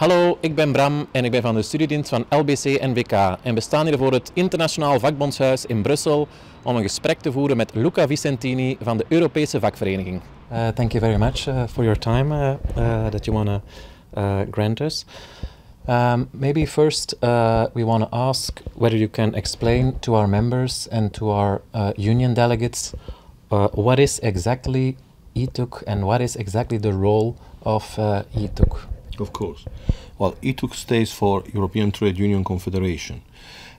Hallo, ik ben Bram en ik ben van de studiedienst van LBC-NVK en we staan hier voor het Internationaal Vakbondshuis in Brussel om een gesprek te voeren met Luca Vicentini van de Europese Vakvereniging. Uh, thank you very much uh, for your time uh, that you want to grant us. Um, maybe first we want to ask whether you can explain to our members and to our union delegates what is exactly ETUC and what is exactly the role of uh, ETUC. Of course. Well, ETUC stays for European Trade Union Confederation.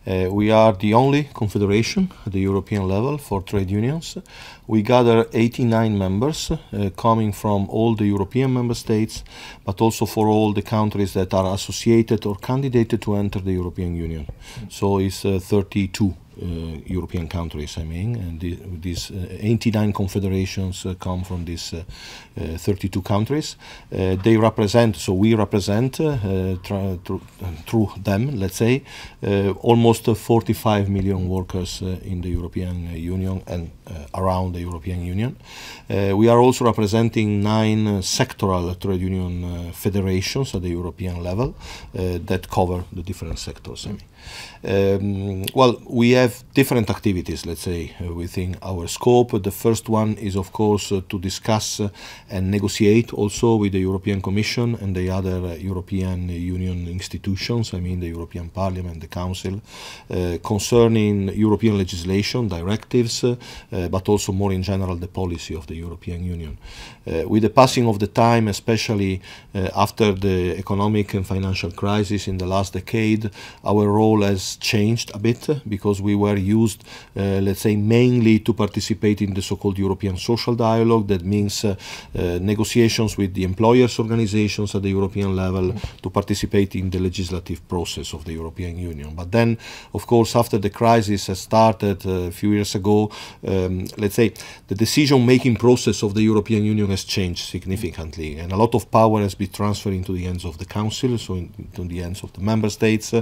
Uh, we are the only confederation at the European level for trade unions. We gather 89 members uh, coming from all the European member states, but also for all the countries that are associated or candidate to enter the European Union. So it's uh, 32 uh, European countries, I mean. And these uh, 89 confederations uh, come from these 32 countries. they represent, so we represent through them, let's say, almost 45 million workers in the European Union and uh, around the European Union. Uh, we are also representing nine uh, sectoral trade union federations at the European level that cover the different sectors. I mean. Um, well, we have different activities, let's say, uh, within our scope. The first one is, of course, uh, to discuss uh, and negotiate also with the European Commission and the other European Union institutions, I mean the European Parliament, the Council, concerning European legislation, directives, uh, but also more in general the policy of the European Union. Uh, with the passing of the time, especially uh, after the economic and financial crisis in the last decade, our role has changed a bit because we were used, let's say, mainly to participate in the so-called European social dialogue. That means negotiations with the employers' organizations at the European level to participate in the legislative process of the European Union. But then, of course, after the crisis has started a few years ago, um, let's say, the decision-making process of the European Union has changed significantly, and a lot of power has been transferred into the hands of the Council, so into the hands of the member states. Uh,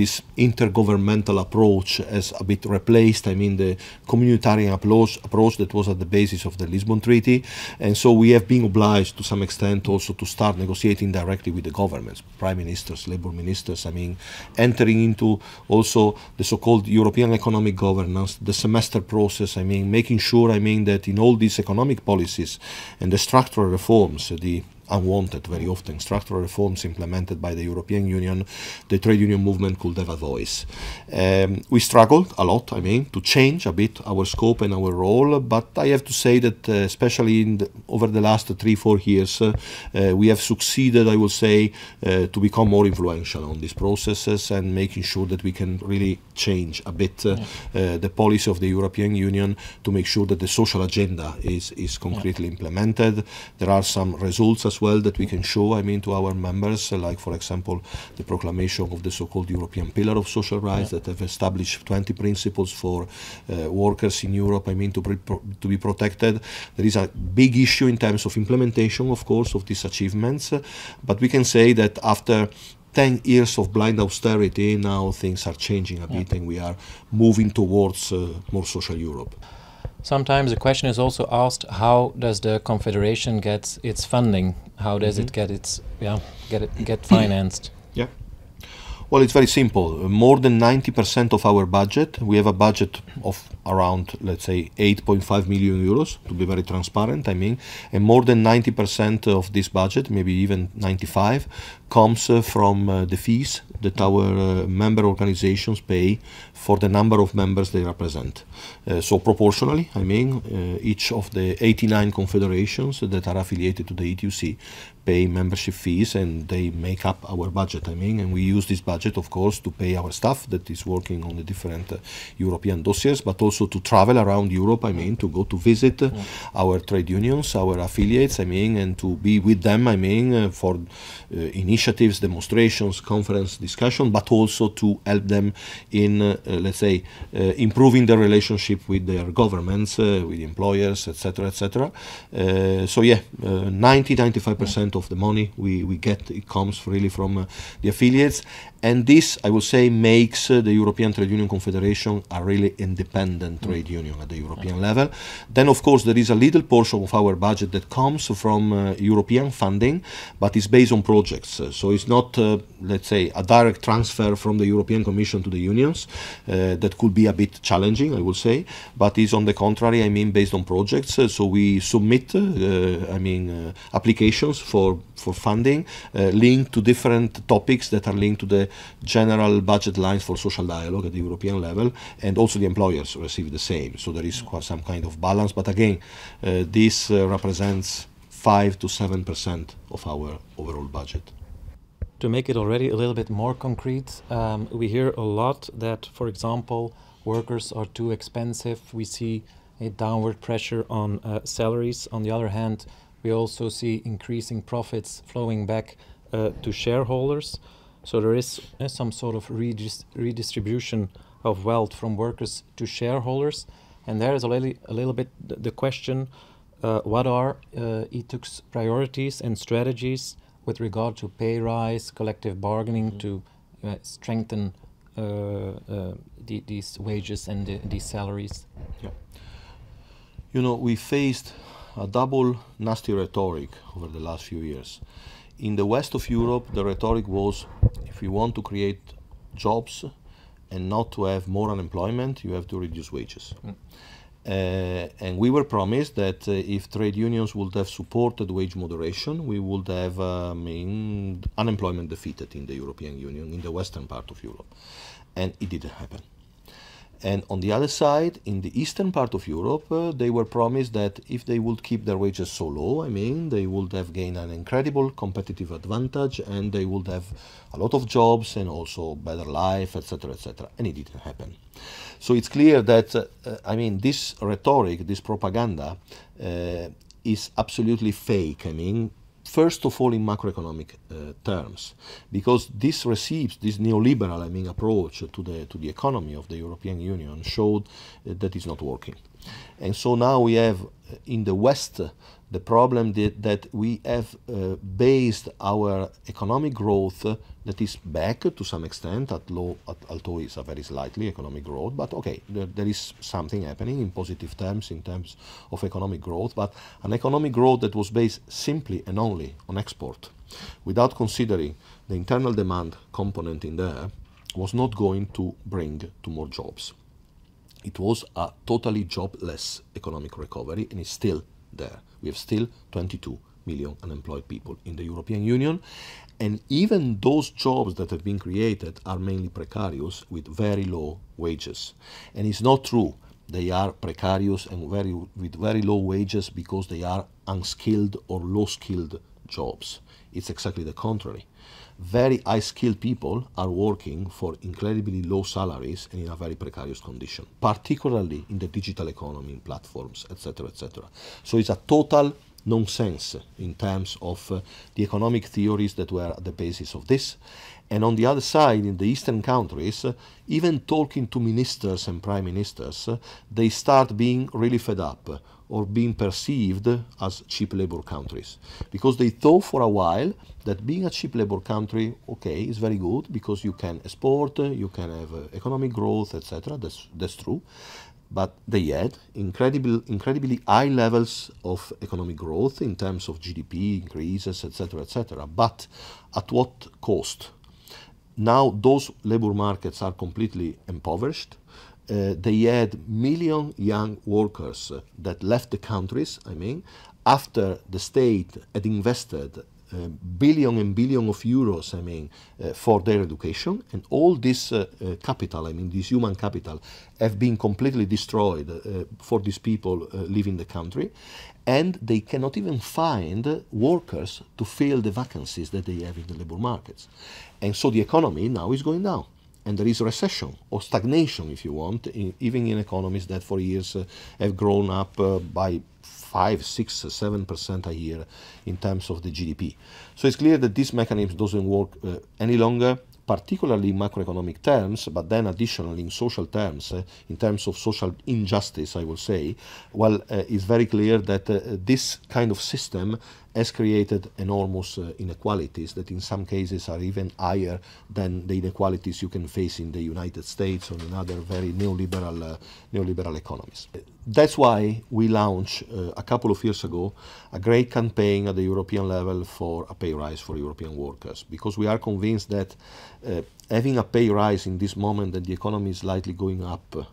this intergovernmental approach has a bit replaced, I mean, the communitarian approach, approach that was at the basis of the Lisbon Treaty, and so we have been obliged to some extent also to start negotiating directly with the governments, prime ministers, labour ministers. I mean, entering into also the so-called European economic governance, the semester. Process process, I mean, making sure, I mean, that in all these economic policies and the structural reforms, the unwanted very often structural reforms implemented by the European Union, the trade union movement could have a voice. Um, we struggled a lot, I mean, to change a bit our scope and our role, but I have to say that uh, especially the, over the last three, four years, uh, uh, we have succeeded, I will say, uh, to become more influential on these processes and making sure that we can really change a bit uh, yeah. Uh, the policy of the European Union to make sure that the social agenda is, is concretely yeah. implemented. There are some results as as well that we can show, I mean, to our members, uh, like, for example, the proclamation of the so-called European Pillar of Social Rights yeah. that have established 20 principles for uh, workers in Europe, I mean, to, to be protected. There is a big issue in terms of implementation, of course, of these achievements, but we can say that after 10 years of blind austerity, now things are changing a bit and we are moving towards uh, more social Europe. Sometimes the question is also asked: How does the confederation get its funding? How does mm -hmm. it get its yeah get it, get financed? Yeah. Well, it's very simple. More than 90% of our budget, we have a budget of around, let's say, 8.5 million euros, to be very transparent, I mean. And more than 90% of this budget, maybe even 95, comes uh, from uh, the fees that our uh, member organizations pay for the number of members they represent. so proportionally, I mean, each of the 89 confederations that are affiliated to the ETUC pay membership fees and they make up our budget, I mean, and we use this budget, of course, to pay our staff that is working on the different uh, European dossiers, but also to travel around Europe, I mean, to go to visit uh, our trade unions, our affiliates, I mean, and to be with them, I mean, uh, for uh, in initiatives, demonstrations, conference, discussion, but also to help them in, uh, let's say, uh, improving their relationship with their governments, uh, with employers, etc., etc. Uh, so yeah, 90-95% uh, of the money we, we get it comes really from the affiliates, and this, I will say, makes uh, the European Trade Union Confederation a really independent mm. trade union at the European okay. level. Then, of course, there is a little portion of our budget that comes from uh, European funding, but it's based on projects. Uh, so it's not, uh, let's say, a direct transfer from the European Commission to the unions. Uh, that could be a bit challenging, I would say, but it's on the contrary, I mean, based on projects. Uh, so we submit, I mean, applications for, for funding linked to different topics that are linked to the general budget lines for social dialogue at the European level, and also the employers receive the same. So there is some kind of balance. But again, uh, this uh, represents five to seven percent of our overall budget. To make it already a little bit more concrete, um, we hear a lot that, for example, workers are too expensive. We see a downward pressure on uh, salaries. On the other hand, we also see increasing profits flowing back uh, to shareholders. So there is uh, some sort of redistribution of wealth from workers to shareholders, and there is a little, a little bit th the question: uh, what are uh, ETUC's priorities and strategies with regard to pay rise, collective bargaining, mm -hmm. to uh, strengthen uh, uh, the, these wages and the, these salaries? Yeah. You know, we faced a double nasty rhetoric over the last few years in the west of Europe, the rhetoric was if you want to create jobs and not to have more unemployment, you have to reduce wages. Mm. Uh, and we were promised that uh, if trade unions would have supported wage moderation, we would have mean um, unemployment defeated in the European Union, in the western part of Europe. And it didn't happen. And on the other side, in the eastern part of Europe, uh, they were promised that if they would keep their wages so low, I mean, they would have gained an incredible competitive advantage and they would have a lot of jobs and also better life, etc., etc. And it didn't happen. So it's clear that, uh, uh, I mean, this rhetoric, this propaganda, uh, is absolutely fake. I mean, first of all in macroeconomic uh, terms, because this receives this neoliberal, I mean, approach to the to the economy of the European Union showed uh, that is not working, and so now we have uh, in the West uh, the problem that, that we have uh, based our economic growth uh, that is back to some extent at low, at, although it's a very slightly economic growth, but okay, there, there is something happening in positive terms in terms of economic growth, but an economic growth that was based simply and only on export, without considering the internal demand component in there, was not going to bring to more jobs. It was a totally jobless economic recovery and it's still there. We have still 22 million unemployed people in the European Union. And even those jobs that have been created are mainly precarious with very low wages. And it's not true they are precarious and very, with very low wages because they are unskilled or low skilled jobs. It's exactly the contrary very high skilled people are working for incredibly low salaries and in a very precarious condition, particularly in the digital economy, in platforms, etc., etc. So it's a total nonsense in terms of uh, the economic theories that were at the basis of this. And on the other side, in the Eastern countries, even talking to ministers and prime ministers, they start being really fed up or being perceived as cheap labor countries. Because they thought for a while that being a cheap labor country, okay, is very good because you can export, you can have uh, economic growth, etc. That's, that's true. But they had incredible, incredibly high levels of economic growth in terms of GDP increases, etc., etc. But at what cost? Now those labor markets are completely impoverished. Uh, they had million young workers uh, that left the countries, I mean, after the state had invested uh, billion and billion of euros, I mean, uh, for their education. And all this uh, uh, capital, I mean, this human capital, have been completely destroyed uh, for these people uh, leaving the country. And they cannot even find workers to fill the vacancies that they have in the labor markets. And so the economy now is going down. And there is recession or stagnation, if you want, in, even in economies that for years have grown up by 5, 6, 7% a year in terms of the GDP. So it's clear that this mechanism doesn't work uh, any longer particularly in macroeconomic terms, but then additionally in social terms, uh, in terms of social injustice, I will say, well, uh, it's very clear that uh, this kind of system has created enormous uh, inequalities that in some cases are even higher than the inequalities you can face in the United States or in other very neoliberal, uh, neoliberal economies. That's why we launched uh, a couple of years ago a great campaign at the European level for a pay rise for European workers because we are convinced that uh, having a pay rise in this moment that the economy is slightly going up uh,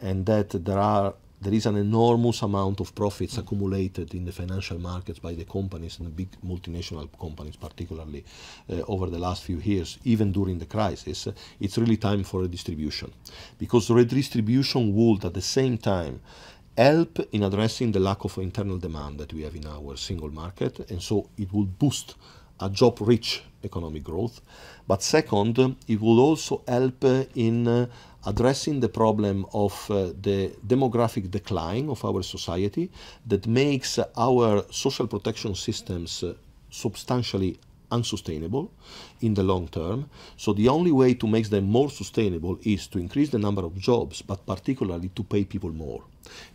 and that there are there is an enormous amount of profits accumulated in the financial markets by the companies and the big multinational companies, particularly uh, over the last few years, even during the crisis. It's really time for redistribution because redistribution would at the same time help in addressing the lack of internal demand that we have in our single market, and so it would boost a job-rich economic growth. But second, it will also help in uh, addressing the problem of uh, the demographic decline of our society that makes our social protection systems uh, substantially unsustainable in the long term. So the only way to make them more sustainable is to increase the number of jobs, but particularly to pay people more.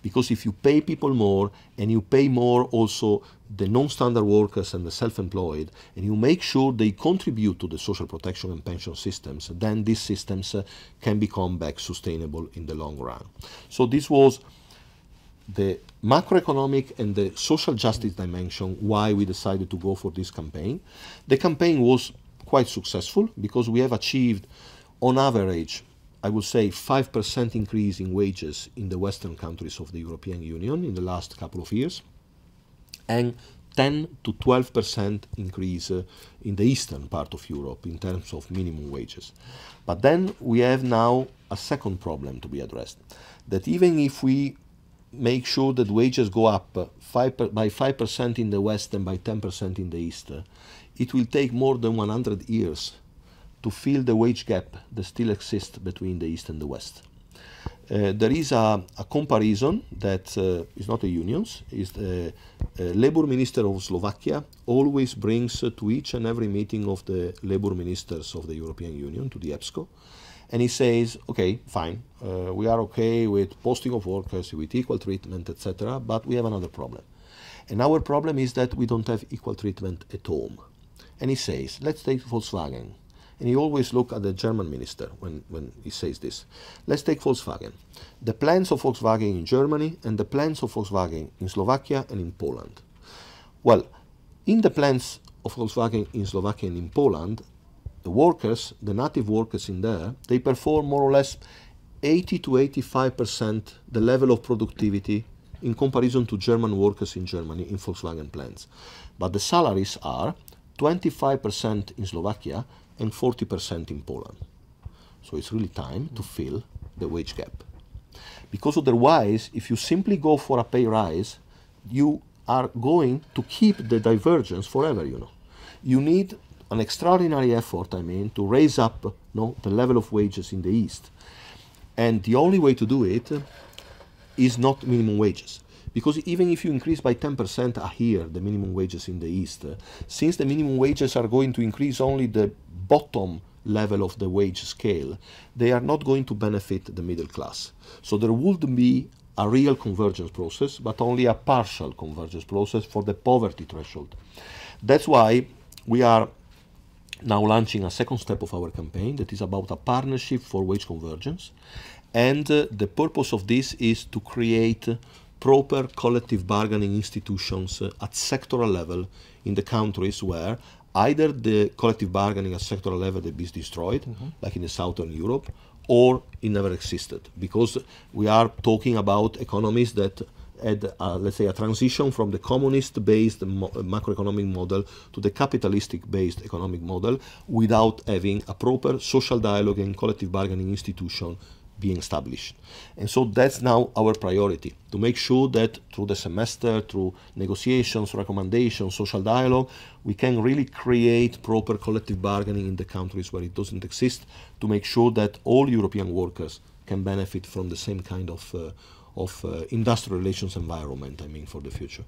Because if you pay people more and you pay more also the non-standard workers and the self-employed, and you make sure they contribute to the social protection and pension systems, then these systems uh, can become back sustainable in the long run. So this was the macroeconomic and the social justice dimension why we decided to go for this campaign. The campaign was quite successful because we have achieved, on average, I would say 5% increase in wages in the Western countries of the European Union in the last couple of years, and 10 to 12% increase uh, in the eastern part of Europe in terms of minimum wages. But then we have now a second problem to be addressed that even if we make sure that wages go up five per, by 5% in the West and by 10% in the East, it will take more than 100 years to fill the wage gap that still exists between the East and the West. Uh, there is a, a comparison that uh, is not a unions, is the uh, labor minister of Slovakia always brings to each and every meeting of the labor ministers of the European Union, to the Epsco and he says, okay, fine, uh, we are okay with posting of workers uh, with equal treatment, etc., but we have another problem. And our problem is that we don't have equal treatment at home. And he says, let's take Volkswagen. And he always look at the German minister when, when he says this. Let's take Volkswagen. The plans of Volkswagen in Germany and the plans of Volkswagen in Slovakia and in Poland. Well, in the plans of Volkswagen in Slovakia and in Poland, the workers, the native workers in there, they perform more or less 80 to 85% the level of productivity in comparison to German workers in Germany in Volkswagen plants. But the salaries are 25% in Slovakia and 40% in Poland. So it's really time to fill the wage gap. Because otherwise, if you simply go for a pay rise, you are going to keep the divergence forever, you know. You need an extraordinary effort, I mean, to raise up you know, the level of wages in the East. And the only way to do it is not minimum wages. Because even if you increase by 10% a year the minimum wages in the East, since the minimum wages are going to increase only the bottom level of the wage scale, they are not going to benefit the middle class. So there would be a real convergence process, but only a partial convergence process for the poverty threshold. That's why we are now launching a second step of our campaign that is about a partnership for wage convergence. And uh, the purpose of this is to create proper collective bargaining institutions uh, at sectoral level in the countries where either the collective bargaining at sectoral level is destroyed, mm -hmm. like in the southern Europe, or it never existed because we are talking about economies that had, uh, let's say, a transition from the communist-based mo macroeconomic model to the capitalistic-based economic model without having a proper social dialogue and collective bargaining institution being established. And so that's now our priority, to make sure that through the semester, through negotiations, recommendations, social dialogue, we can really create proper collective bargaining in the countries where it doesn't exist, to make sure that all European workers can benefit from the same kind of uh, of uh, industrial relations environment, I mean, for the future.